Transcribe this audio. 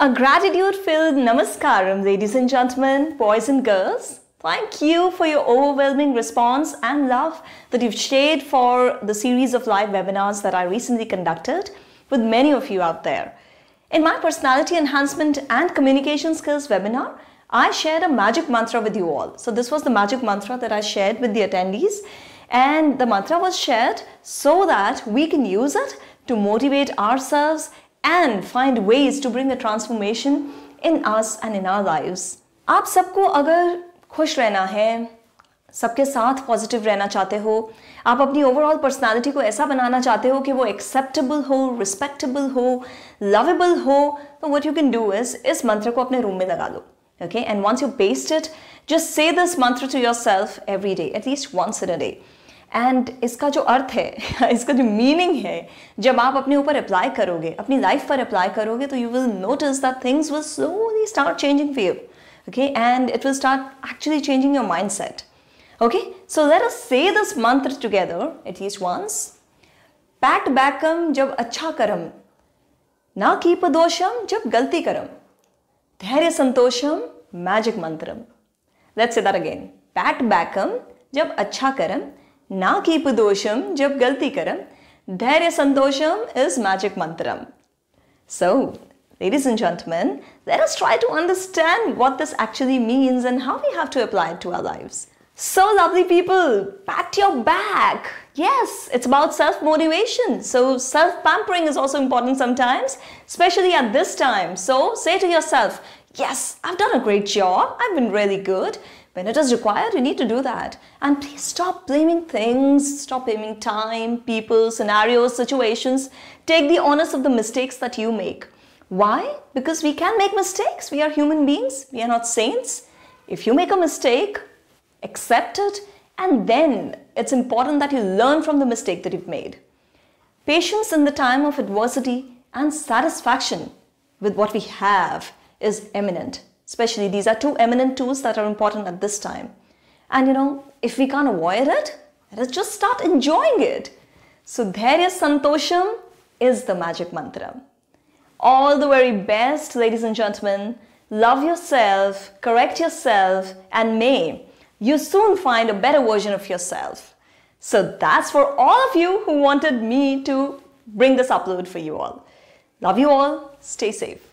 A gratitude filled namaskaram, ladies and gentlemen, boys and girls. Thank you for your overwhelming response and love that you've shared for the series of live webinars that I recently conducted with many of you out there. In my personality enhancement and communication skills webinar, I shared a magic mantra with you all. So, this was the magic mantra that I shared with the attendees and the mantra was shared so that we can use it to motivate ourselves and find ways to bring a transformation in us and in our lives. आप सबको अगर खुश रहना है सबके साथ positive रहना चाहते हो आप अपनी ओवरऑल पर्सनालिटी को ऐसा बनाना चाहते हो कि वो एक्सेप्टेबल हो रिस्पेक्टेबल हो लवेबल हो तो what you can do okay and once you paste it just say this mantra to yourself every day at least once in a day and इसका जो अर्थ है इसका जो मीनिंग है जब आप अपने ऊपर अप्लाई करोगे अपनी लाइफ पर अप्लाई करोगे तो you will notice that things will slowly start changing for you okay and it will start actually changing your mindset okay so let us say this mantra together at least once पैट बैकम जब अच्छा करम ना keep दोषम जब गलती करम धैर्य संतोषम मैजिक मंत्रम लेट्स से दैट अगेन पैट बैकम जब अच्छा करम ना keepu dosham जब गलती करम धैर्य संतोषम is magic mantram. So, ladies and gentlemen, let us try to understand what this actually means and how we have to apply it to our lives. So, lovely people, pat your back. Yes, it's about self motivation. So, self pampering is also important sometimes, especially at this time. So, say to yourself, Yes, I've done a great job. I've been really good. When it is required, you need to do that. And please stop blaming things, stop blaming time, people, scenarios, situations. Take the onus of the mistakes that you make. Why? Because we can make mistakes. We are human beings, we are not saints. If you make a mistake, accept it, and then it's important that you learn from the mistake that you've made. Patience in the time of adversity and satisfaction with what we have is eminent. Especially these are two eminent tools that are important at this time. And you know, if we can't avoid it, let us just start enjoying it. So Dharya Santosham is the magic mantra. All the very best, ladies and gentlemen. Love yourself, correct yourself, and may you soon find a better version of yourself. So that's for all of you who wanted me to bring this upload for you all. Love you all. Stay safe.